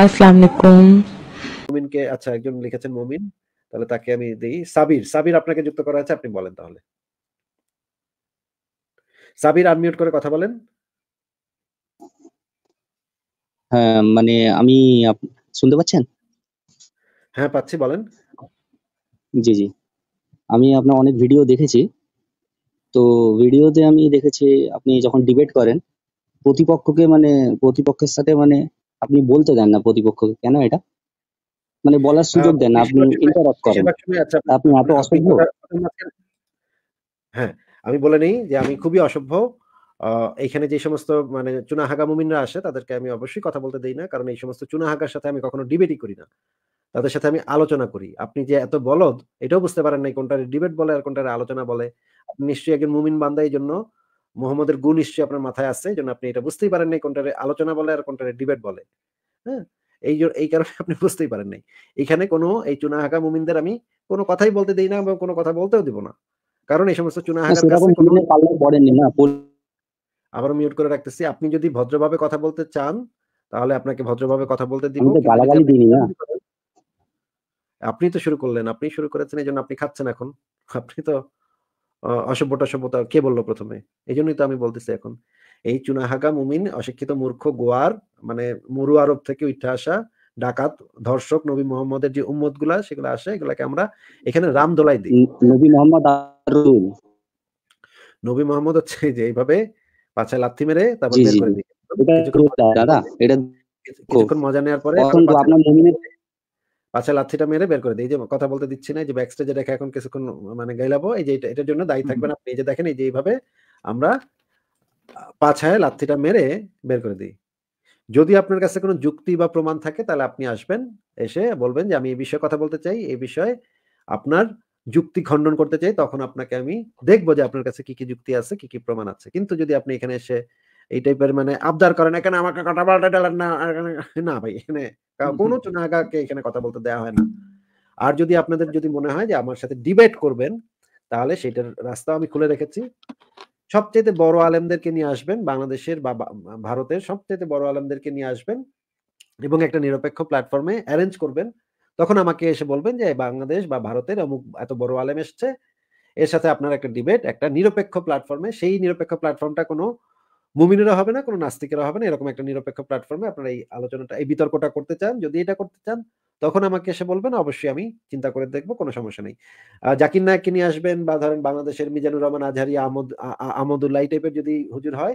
আসসালামু আচ্ছা একজন লিখেছেন মুমিন তাহলে তাকে আমি দেই সাবির সাবির আপনাকে যুক্ত করা আছে আপনি বলেন তাহলে সাবির আনমিউট করে কথা বলেন হ্যাঁ মানে আমি শুনতে পাচ্ছেন হ্যাঁ পাচ্ছি বলেন জি জি আমি আপনার অনেক ভিডিও দেখেছি তো ভিডিওতে আমি দেখেছি আপনি যখন ডিবেট করেন প্রতিপক্ষকে মানে প্রতিপক্ষের সাথে মানে আপনি বলতে দেন না প্রতিপক্ষকে কেন এটা মানে বলার হ্যাঁ, সুযোগ দেন আপনি ইন্টারাপ্ট করেন আচ্ছা, আপনি এত অসভ্য হ্যাঁ আমি বলে নেই যে আমি খুবই অসভ্য এখানে যে সমস্ত মানে চুনাহাগা মুমিনরা আসে তাদেরকে আমি অবশ্যই কথা বলতে দেই না কারণ এই সমস্ত চুনাহাগার সাথে আমি কখনো ডিবেটই করি না তাদের সাথে আমি আলোচনা করি আপনি যে এত বলদ এটাও বুঝতে পারেন না কোনটা ডিবেট বলে আর কোনটা আলোচনা বলে আপনি নিশ্চয়ই একজন মুমিন বান্দা এই জন্য মোহাম্মদের গুণ নিশ্চয়ই আপনার মাথায় আসছে এই জন্য আপনি এটা বুঝতেই পারেন নাই কোনটারে আলোচনা বলে আর কোনটারে ডিবেট বলে হ্যাঁ এই এই কারণে আপনি বুঝতেই পারেন নাই এখানে কোনো এই চুনা চুনাহাকা মুমিনদের আমি কোনো কথাই বলতে দিই না এবং কোনো কথা বলতেও দিব না কারণ এই সমস্ত চুনা চুনাহাকা আবার মিউট করে রাখতেছি আপনি যদি ভদ্রভাবে কথা বলতে চান তাহলে আপনাকে ভদ্রভাবে কথা বলতে দিব আপনি তো শুরু করলেন আপনি শুরু করেছেন এই জন্য আপনি খাচ্ছেন এখন আপনি তো অসভ্যতা সভ্যতা কে বললো প্রথমে এই জন্যই তো আমি বলতেছি এখন এই চুনা হাগা মুমিন অশিক্ষিত মূর্খ গোয়ার মানে মরু আরব থেকে উঠে আসা ডাকাত ধর্ষক নবী মোহাম্মদের যে উম্মত গুলা সেগুলো আসে এগুলাকে আমরা এখানে রাম দোলাই দিই নবী মোহাম্মদ নবী মোহাম্মদ হচ্ছে যে এইভাবে পাছায় লাথি মেরে তারপর বের করে দিই কিছুক্ষণ মজা নেওয়ার পরে আচ্ছা লাথিটা মেরে বের করে দিই যে কথা বলতে দিচ্ছি না যে ব্যাক স্টেজে রেখে এখন কিছুক্ষণ মানে গাইলাবো এই যে এটার জন্য দায়ী থাকবেন আপনি যে দেখেন এই যে এইভাবে আমরা পাছায় লাথিটা মেরে বের করে দিই যদি আপনার কাছে কোনো যুক্তি বা প্রমাণ থাকে তাহলে আপনি আসবেন এসে বলবেন যে আমি এই বিষয়ে কথা বলতে চাই এই বিষয়ে আপনার যুক্তি খণ্ডন করতে চাই তখন আপনাকে আমি দেখবো যে আপনার কাছে কি কি যুক্তি আছে কি কি প্রমাণ আছে কিন্তু যদি আপনি এখানে এসে এই টাইপের মানে আবদার করেন এখানে আমাকে কথা বলতে ডালেন না না ভাই এখানে কোনো চুনাগাকে এখানে কথা বলতে দেওয়া হয় না আর যদি আপনাদের যদি মনে হয় যে আমার সাথে ডিবেট করবেন তাহলে সেটার রাস্তা আমি খুলে রেখেছি সবচেয়ে বড় আলেমদেরকে নিয়ে আসবেন বাংলাদেশের বা ভারতের সবচেয়ে বড় আলেমদেরকে নিয়ে আসবেন এবং একটা নিরপেক্ষ প্ল্যাটফর্মে অ্যারেঞ্জ করবেন তখন আমাকে এসে বলবেন যে বাংলাদেশ বা ভারতের অমুক এত বড় আলেম এসছে এর সাথে আপনার একটা ডিবেট একটা নিরপেক্ষ প্ল্যাটফর্মে সেই নিরপেক্ষ প্ল্যাটফর্মটা কোনো মুমিনেরা হবে না কোনো নাস্তিকেরা হবে না এরকম একটা নিরপেক্ষ প্ল্যাটফর্মে আপনারা এই আলোচনাটা এই বিতর্কটা করতে চান যদি এটা করতে চান তখন আমাকে এসে বলবেন অবশ্যই আমি চিন্তা করে দেখবো কোনো সমস্যা নেই জাকির নায়ক নিয়ে আসবেন বা ধরেন বাংলাদেশের মিজানুর রহমান আজহারি আমদ আমদুল্লাহ টাইপের যদি হুজুর হয়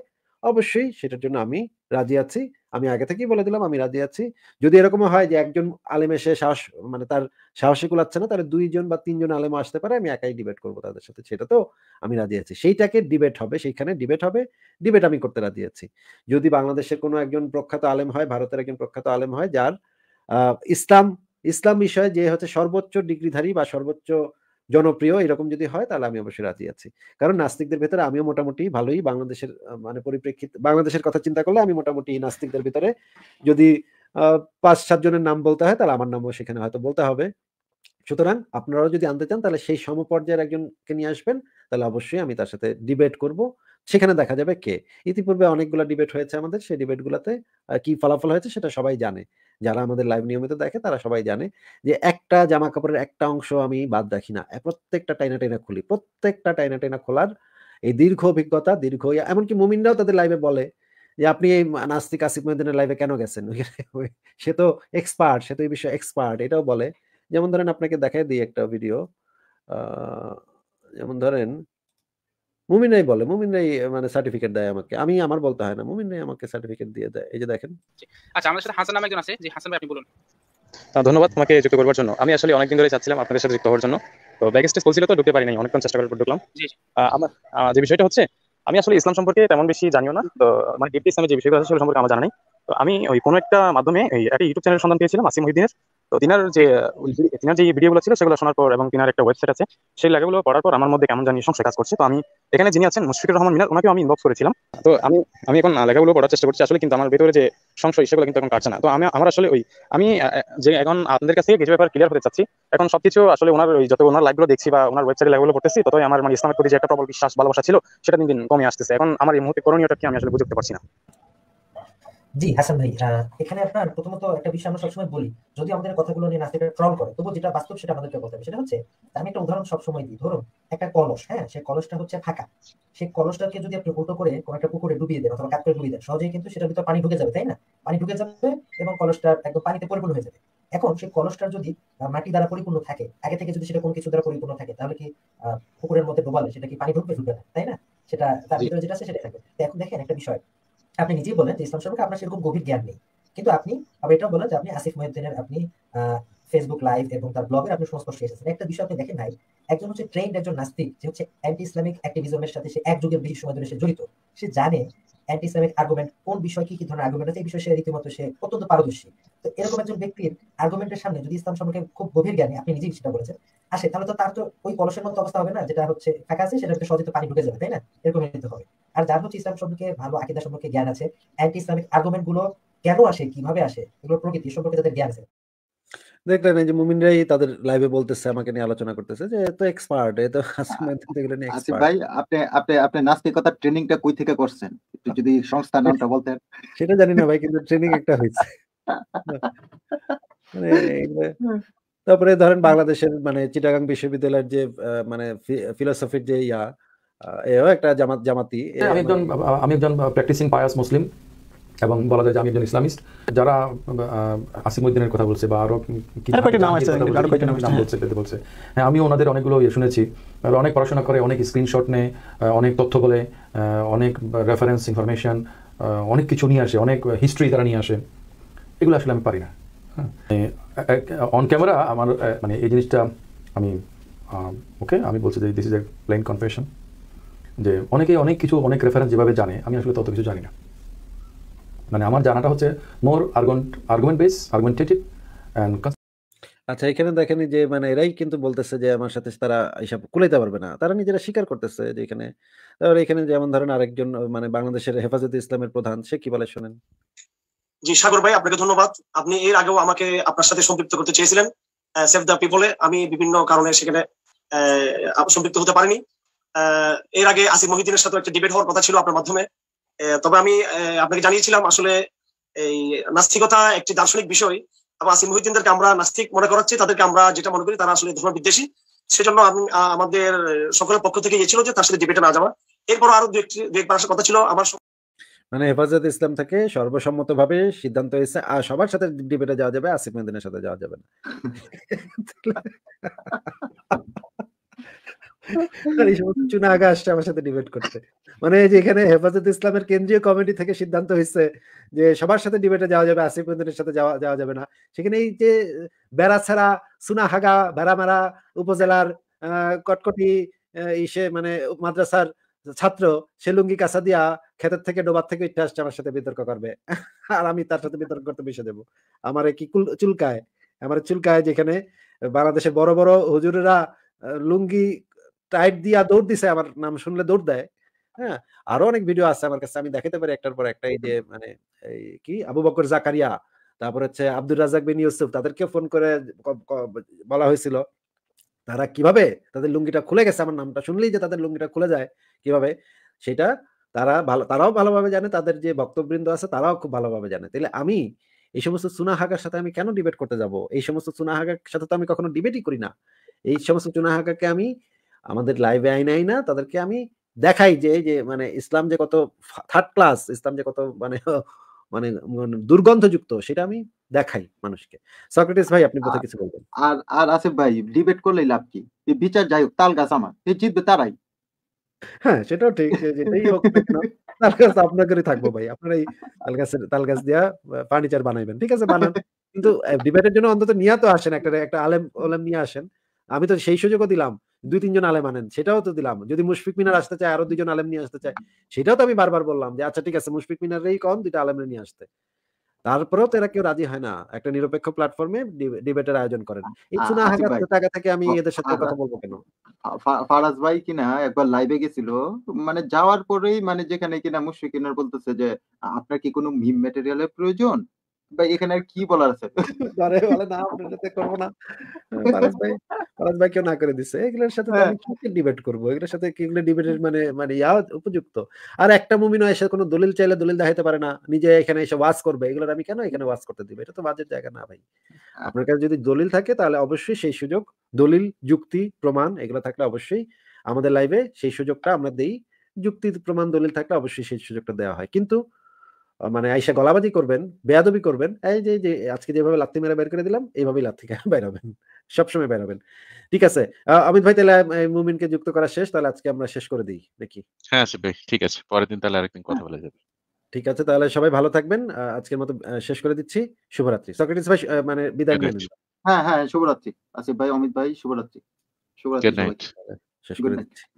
অবশ্যই সেটার জন্য আমি রাজি আছি আমি আগে থেকেই বলে দিলাম আমি রাজি আছি যদি এরকম হয় যে একজন আলেম এসে সাহস মানে তার সাহসী কুলাচ্ছে না তাহলে দুইজন বা তিনজন আলেম আসতে পারে আমি একাই ডিবেট করবো তাদের সাথে সেটা তো আমি রাজি আছি সেইটাকে ডিবেট হবে সেইখানে ডিবেট হবে ডিবেট আমি করতে রাজি আছি যদি বাংলাদেশের কোনো একজন প্রখ্যাত আলেম হয় ভারতের একজন প্রখ্যাত আলেম হয় যার ইসলাম ইসলাম বিষয়ে যে হচ্ছে সর্বোচ্চ ডিগ্রিধারী বা সর্বোচ্চ জনপ্রিয় এরকম যদি হয় তাহলে আমি অবশ্যই রাজি আছি কারণ নাস্তিকদের ভেতরে আমিও মোটামুটি ভালোই বাংলাদেশের মানে পরিপ্রেক্ষিত বাংলাদেশের কথা চিন্তা করলে আমি মোটামুটি নাস্তিকদের ভিতরে যদি পাঁচ সাতজনের নাম বলতে হয় তাহলে আমার নামও সেখানে হয়তো বলতে হবে সুতরাং আপনারাও যদি আনতে চান তাহলে সেই সমপর্যায়ের একজনকে নিয়ে আসবেন তাহলে অবশ্যই আমি তার সাথে ডিবেট করব সেখানে দেখা যাবে কে ইতিপূর্বে অনেকগুলো ডিবেট হয়েছে আমাদের সেই ডিবেটগুলোতে কি ফলাফল হয়েছে সেটা সবাই জানে যারা আমাদের লাইভ নিয়মিত দেখে তারা সবাই জানে যে একটা জামা কাপড়ের একটা অংশ আমি বাদ দেখি না প্রত্যেকটা টাইনা টাইনা খুলি প্রত্যেকটা টাইনা টাইনা খোলার এই দীর্ঘ অভিজ্ঞতা দীর্ঘ এমনকি মুমিনরাও তাদের লাইভে বলে যে আপনি এই নাস্তিক আসিফ মহিনের লাইভে কেন গেছেন সে তো এক্সপার্ট সে তো এই বিষয়ে এক্সপার্ট এটাও বলে যেমন ধরেন আপনাকে দেখাই দিই একটা ভিডিও যেমন ধরেন মুমিনাই বলে মুমিনাই মানে সার্টিফিকেট দেয় আমাকে আমি আমার বলতে হয় না মুমিনাই আমাকে সার্টিফিকেট দিয়ে দেয় এই যে দেখেন আচ্ছা আমাদের সাথে হাসান নামে একজন আছে যে হাসান ভাই আপনি বলুন ধন্যবাদ তোমাকে যুক্ত করবার জন্য আমি আসলে অনেকদিন ধরে চাচ্ছিলাম আপনাদের সাথে যুক্ত হওয়ার জন্য তো ব্যাক স্টেজ ফুল তো ঢুকতে পারি নাই অনেকক্ষণ চেষ্টা করার পর ঢুকলাম আমার যে বিষয়টা হচ্ছে আমি আসলে ইসলাম সম্পর্কে তেমন বেশি জানিও না তো মানে ডিপটি ইসলামের যে বিষয়গুলো আছে সেগুলো সম্পর্কে আমার জানা নাই তো আমি ওই কোনো একটা মাধ্যমে এই একটা ইউটিউব চ্যানেল সন্ধান পেয়েছিলাম আসিম মহিদিনের তো তিনার যে তিনার যে ভিডিওগুলো ছিল সেগুলো শোনার পর এবং তিনার একটা ওয়েবসাইট আছে সেই লেখাগুলো পড়ার পর আমার মধ্যে কেমন জানি সংশয় কাজ করছে তো আমি এখানে যিনি আছেন মুশফিকুর রহমান মিনার ওনাকেও আমি ইনবক্স করেছিলাম তো আমি আমি এখন লেখাগুলো পড়ার চেষ্টা করছি আসলে কিন্তু আমার ভেতরে যে সংশয় সেগুলো কিন্তু এখন কাটছে না তো আমি আমার আসলে ওই আমি যে এখন আপনাদের কাছ থেকে কিছু ব্যাপার ক্লিয়ার হতে চাচ্ছি এখন সবকিছু আসলে ওনার ওই যত ওনার লাইভগুলো দেখছি বা ওনার ওয়েবসাইটে লেখাগুলো পড়তেছি ততই আমার মানে ইসলামের প্রতি যে একটা প্রবল বিশ্বাস ভালোবাসা ছিল সেটা দিন দিন কমে আসতেছে এখন আমার এই মুহূর্তে করণীয়টা কি আমি আসলে বুঝতে পারছি না জি হাসান ভাই এখানে আপনার প্রথমত একটা বিষয় আমরা সবসময় বলি যদি আমাদের কথাগুলো নিয়ে নাস্তিকরা ট্রল করে তবু যেটা বাস্তব সেটা আমাদেরকে বলতে হবে সেটা হচ্ছে আমি একটা উদাহরণ সবসময় দিই ধরুন একটা কলস হ্যাঁ সেই কলসটা হচ্ছে ফাঁকা সেই কলসটাকে যদি আপনি উল্টো করে কোনো একটা পুকুরে ডুবিয়ে দেন অথবা কাত করে ডুবিয়ে দেন সহজেই কিন্তু সেটার ভিতরে পানি ঢুকে যাবে তাই না পানি ঢুকে যাবে এবং কলসটা একদম পানিতে পরিপূর্ণ হয়ে যাবে এখন সেই কলসটা যদি মাটি দ্বারা পরিপূর্ণ থাকে আগে থেকে যদি সেটা কোনো কিছু দ্বারা পরিপূর্ণ থাকে তাহলে কি পুকুরের মধ্যে ডোবালে সেটা কি পানি ঢুকবে ঢুকবে না তাই না সেটা তার ভিতরে যেটা আছে সেটা থাকবে এখন দেখেন একটা বিষয় আপনি নিজেই বলেন যে ইসলাম সম্পর্কে আপনার সেরকম গভীর জ্ঞান নেই কিন্তু আপনি আবার এটাও বলেন যে আপনি আসিফ মহিউদ্দিনের আপনি ফেসবুক লাইভ এবং তার ব্লগের আপনি সংস্পর্শে এসেছেন একটা বিষয় আপনি দেখেন নাই একজন হচ্ছে ট্রেন্ড একজন নাস্তিক যে হচ্ছে অ্যান্টি ইসলামিক অ্যাক্টিভিজমের সাথে সে এক যুগের বেশি সময় ধরে সে জড়িত সে জানে অ্যান্টি ইসলামিক আর্গুমেন্ট কোন বিষয় কি কি ধরনের আর্গুমেন্ট আছে এই বিষয়ে সে রীতিমতো সে অত্যন্ত পারদর্শী তো এরকম একজন ব্যক্তির আর্গুমেন্টের সামনে যদি ইসলাম সম্পর্কে খুব গভীর জ্ঞানে আপনি নিজেই সেটা বলেছেন আসে তাহলে তো তার তো ওই কলসের মতো অবস্থা হবে না যেটা হচ্ছে ফাঁকা আছে সেটা হচ্ছে সহজে পানি ঢুকে যাবে তাই না এরকম নিতে হবে আর যার হচ্ছে ইসলাম সম্পর্কে ভালো আকিদা সম্পর্কে জ্ঞান আছে অ্যান্টি ইসলামিক আর্গুমেন্ট গুলো কেন আসে কিভাবে আসে এগুলো প্রকৃতি সম্পর্কে তাদের জ্ঞান আছে দেখলেন এই যে মুমিনরাই তাদের লাইভে বলতেছে আমাকে নিয়ে আলোচনা করতেছে যে তো এক্সপার্ট এত এগুলো নিয়ে এক্সপার্ট ভাই আপনি আপনি আপনি নাস্তিকতার ট্রেনিংটা কই থেকে করছেন একটু যদি সংস্থার নামটা বলতেন সেটা জানি না ভাই কিন্তু ট্রেনিং একটা হয়েছে মানে তারপরে ধরেন বাংলাদেশের মানে চিটাগাং বিশ্ববিদ্যালয়ের যে মানে ফিলোসফির যে ইয়া এও একটা জামাত জামাতি হ্যাঁ, আমি একজন মানে আমি একজন প্র্যাকটিসিং পায়াস মুসলিম এবং বলা যায় যে আমি একজন ইসলামিস্ট যারা উদ্দিনের কথা বলছে বা আরো নাম বলছে বলছে হ্যাঁ আমি ওনাদের অনেকগুলো ইয়ে শুনেছি অনেক পড়াশোনা করে অনেক স্ক্রিনশট নেয় অনেক তথ্য বলে অনেক রেফারেন্স ইনফরমেশন অনেক কিছু নিয়ে আসে অনেক হিস্ট্রি তারা নিয়ে আসে এগুলো আসলে আমি পারি না অন ক্যামেরা মানে, আমার মানে এই জিনিসটা আমি ওকে আমি বলছি যে this is a plain confession যে অনেকে অনেক কিছু অনেক রেফারেন্স যেভাবে জানে আমি আসলে তত কিছু জানি না মানে আমার জানাটা হচ্ছে more argument argument base argumentative and আচ্ছা এখানে দেখেন যে মানে এরাই কিন্তু বলতেছে যে আমার সাথে তারা এইসব কুলাইতে পারবে না তারা নিজেরা স্বীকার করতেছে যে এখানে তাহলে এখানে যেমন ধরেন আরেকজন মানে বাংলাদেশের হেফাজতে ইসলামের প্রধান সে কি বলে শোনেন জি সাগর ভাই আপনাকে ধন্যবাদ আপনি এর আগেও আমাকে আপনার সাথে সম্পৃক্ত করতে চেয়েছিলেন সেভ দ্য পিপলে আমি বিভিন্ন কারণে সেখানে সম্পৃক্ত হতে পারিনি এর আগে আসিফ মহিদিনের সাথে একটা ডিবেট হওয়ার কথা ছিল আপনার মাধ্যমে তবে আমি আপনাকে জানিয়েছিলাম আসলে এই নাস্তিকতা একটি দার্শনিক বিষয় আবার আসিম মহিদ্দিনদেরকে আমরা নাস্তিক মনে করাচ্ছি তাদেরকে আমরা যেটা মনে করি তারা আসলে ধর্ম বিদ্বেষী সেজন্য আমি আমাদের সকলের পক্ষ থেকে গিয়েছিল যে তার সাথে ডিবেটে না যাওয়া এরপর আরো দু একটি দু একবার আসার কথা ছিল আমার মানে হেফাজত ইসলাম থেকে সর্বসম্মত ভাবে সিদ্ধান্ত হয়েছে আর সবার সাথে ডিবেটে যাওয়া যাবে আসিফ মহিউদ্দিনের সাথে যাওয়া যাবে না আসছে আমার সাথে ডিবেট করতে মানে হেফাজত ইসলামের কেন্দ্রীয় কমিটি থেকে সিদ্ধান্ত হয়েছে যে সবার সাথে ডিবেটে যাওয়া যাবে আসিফ উদ্দিনের সাথে যাওয়া যাওয়া যাবে না সেখানে এই যে উপজেলার কটকটি ইসে মানে মাদ্রাসার ছাত্র সে লুঙ্গি কাঁচা দিয়া খেতের থেকে ডোবার থেকে ইচ্ছা আসছে আমার সাথে বিতর্ক করবে আর আমি তার সাথে বিতর্ক করতে মিশে দেবো আমার কি চুলকায় আমার চুলকায় যেখানে বাংলাদেশের বড় বড় হুজুরেরা লুঙ্গি টাইপ দিয়া দৌড় দিছে আমার নাম শুনলে দৌড় দেয় হ্যাঁ আরো অনেক ভিডিও আছে আমার কাছে আমি দেখাতে পারি একটার পর একটা এই যে মানে কি আবু বকর জাকারিয়া তারপর হচ্ছে আব্দুল রাজাক বিন ইউসুফ তাদেরকে ফোন করে বলা হয়েছিল তারা কিভাবে তাদের লুঙ্গিটা খুলে গেছে আমার নামটা শুনলেই যে তাদের লুঙ্গিটা খুলে যায় কিভাবে সেটা তারা ভালো তারাও ভালোভাবে জানে তাদের যে ভক্তবৃন্দ আছে তারাও খুব ভালোভাবে জানে তাহলে আমি এই সমস্ত সুনাহাগার সাথে আমি কেন ডিবেট করতে যাব এই সমস্ত চুনাহাগার সাথে তো আমি কখনো ডিবেটই করি না এই সমস্ত চুনাহাগাকে আমি আমাদের লাইভে আই নাই না তাদেরকে আমি দেখাই যে যে মানে ইসলাম যে কত থার্ড ক্লাস ইসলাম যে কত মানে মানে দুর্গন্ধযুক্ত সেটা আমি দেখাই মানুষকে সক্রেটিস ভাই আপনি কোথায় কিছু বলবেন আর আর আসিফ ভাই ডিবেট করলে লাভ কি বিচার যাই হোক তাল গাছ আমার এ জিতবে তারাই হ্যাঁ সেটাও ঠিক যেটাই হোক তাল গাছ আপনাদেরই থাকবো ভাই আপনারাই তাল গাছের তাল গাছ দিয়া ফার্নিচার বানাইবেন ঠিক আছে বানান কিন্তু ডিবেটের জন্য অন্তত নিয়ে তো আসেন একটা একটা আলেম ওলেম নিয়ে আসেন আমি তো সেই সুযোগও দিলাম দুই তিনজন আলেম আনেন সেটাও তো দিলাম যদি মুশফিক মিনার আসতে চায় আরো দুজন আলেম নিয়ে আসতে চায় সেটাও তো আমি বারবার বললাম যে আচ্ছা ঠিক আছে মুশফিক মিনারেই কম দুইটা আলেম নিয়ে আসতে তারপরেও তো এরা কেউ রাজি হয় না একটা নিরপেক্ষ প্ল্যাটফর্মে ডিবেটের আয়োজন করেন এই চুনা টাকা থেকে আমি এদের সাথে কথা বলবো কেন ফারাজ ভাই কিনা একবার লাইভে গেছিল মানে যাওয়ার পরেই মানে যেখানে কিনা মুশফিক মিনার বলতেছে যে আপনার কি কোনো মিম ম্যাটেরিয়ালের প্রয়োজন ভাই এখানে আর কি বলার আছে বলে না আপনার সাথে করব না ভাই ভাই না করে দিছে এগুলোর সাথে হ্যাঁ। আমি কি ডিবেট করব এগুলোর সাথে ডিবেটের মানে মানে ইয়া উপযুক্ত আর একটা মুমিন এসে কোনো দলিল চাইলে দলিল দেখাতে পারে না নিজে এখানে এসে ওয়াজ করবে এগুলোর আমি কেন এখানে ওয়াজ করতে দিব এটা তো বাজের জায়গা না ভাই আপনার কাছে যদি দলিল থাকে তাহলে অবশ্যই সেই সুযোগ দলিল যুক্তি প্রমাণ এগুলো থাকলে অবশ্যই আমাদের লাইভে সেই সুযোগটা আমরা দেই যুক্তি প্রমাণ দলিল থাকলে অবশ্যই সেই সুযোগটা দেওয়া হয় কিন্তু মানে আইসা গলাবাজি করবেন বেয়াদবি করবেন এই যে আজকে যেভাবে লাত্তি মেরে বের করে দিলাম এইভাবেই লাত্তি খেয়ে বেরোবেন সবসময় বেরোবেন ঠিক আছে অমিত ভাই তাহলে মুমিনকে যুক্ত করা শেষ তাহলে আজকে আমরা শেষ করে দিই দেখি হ্যাঁ ঠিক আছে পরের দিন তাহলে আরেকদিন কথা হ্যাঁ। বলা যাবে ঠিক আছে তাহলে সবাই ভালো থাকবেন আজকের মতো শেষ করে দিচ্ছি শুভরাত্রি সক্রেটিস ভাই মানে বিদায় নিন হ্যাঁ হ্যাঁ শুভরাত্রি আসিফ ভাই অমিত ভাই শুভরাত্রি শুভরাত্রি শেষ করে দিচ্ছি